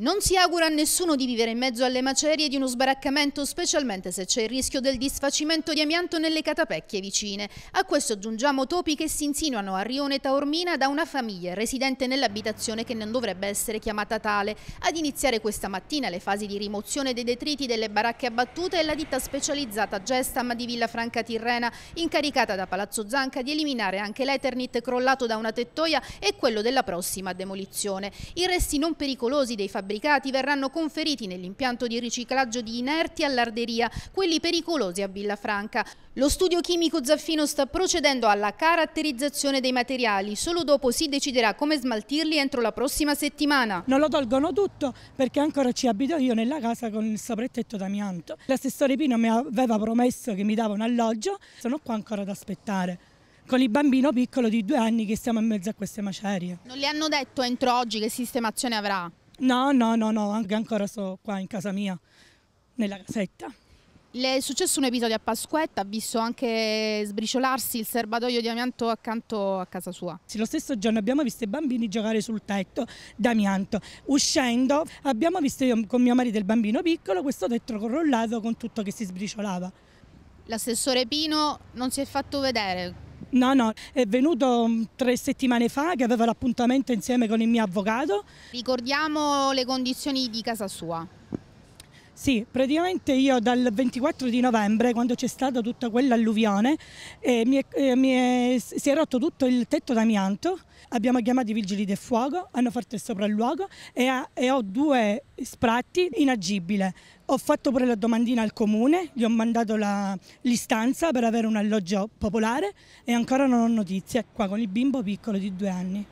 Non si augura a nessuno di vivere in mezzo alle macerie di uno sbaraccamento, specialmente se c'è il rischio del disfacimento di amianto nelle catapecchie vicine. A questo aggiungiamo topi che si insinuano a Rione Taormina da una famiglia residente nell'abitazione che non dovrebbe essere chiamata tale. Ad iniziare questa mattina le fasi di rimozione dei detriti delle baracche abbattute è la ditta specializzata Gestam di Villa Franca Tirrena, incaricata da Palazzo Zanca di eliminare anche l'Eternit crollato da una tettoia e quello della prossima demolizione. I resti non pericolosi dei fabbricati fabbricati verranno conferiti nell'impianto di riciclaggio di inerti all'Arderia, quelli pericolosi a Villafranca. Lo studio chimico Zaffino sta procedendo alla caratterizzazione dei materiali, solo dopo si deciderà come smaltirli entro la prossima settimana. Non lo tolgono tutto perché ancora ci abito io nella casa con il soprettetto d'amianto. L'assessore Pino mi aveva promesso che mi dava un alloggio, sono qua ancora ad aspettare con il bambino piccolo di due anni che siamo in mezzo a queste macerie. Non le hanno detto entro oggi che sistemazione avrà? No, no, no, no, anche ancora sto qua in casa mia, nella casetta. Le è successo un episodio a Pasquetta, ha visto anche sbriciolarsi il serbatoio di amianto accanto a casa sua. Sì, lo stesso giorno abbiamo visto i bambini giocare sul tetto d'amianto. Uscendo abbiamo visto io con mio marito e il bambino piccolo questo tetto crollato con tutto che si sbriciolava. L'assessore Pino non si è fatto vedere, No, no, è venuto mm, tre settimane fa che aveva l'appuntamento insieme con il mio avvocato. Ricordiamo le condizioni di casa sua. Sì, praticamente io dal 24 di novembre, quando c'è stata tutta quell'alluvione, eh, mi, è, eh, mi è, si è rotto tutto il tetto d'amianto, abbiamo chiamato i vigili del fuoco, hanno fatto il sopralluogo e, ha, e ho due spratti inagibile. Ho fatto pure la domandina al comune, gli ho mandato l'istanza per avere un alloggio popolare e ancora non ho notizie, qua con il bimbo piccolo di due anni.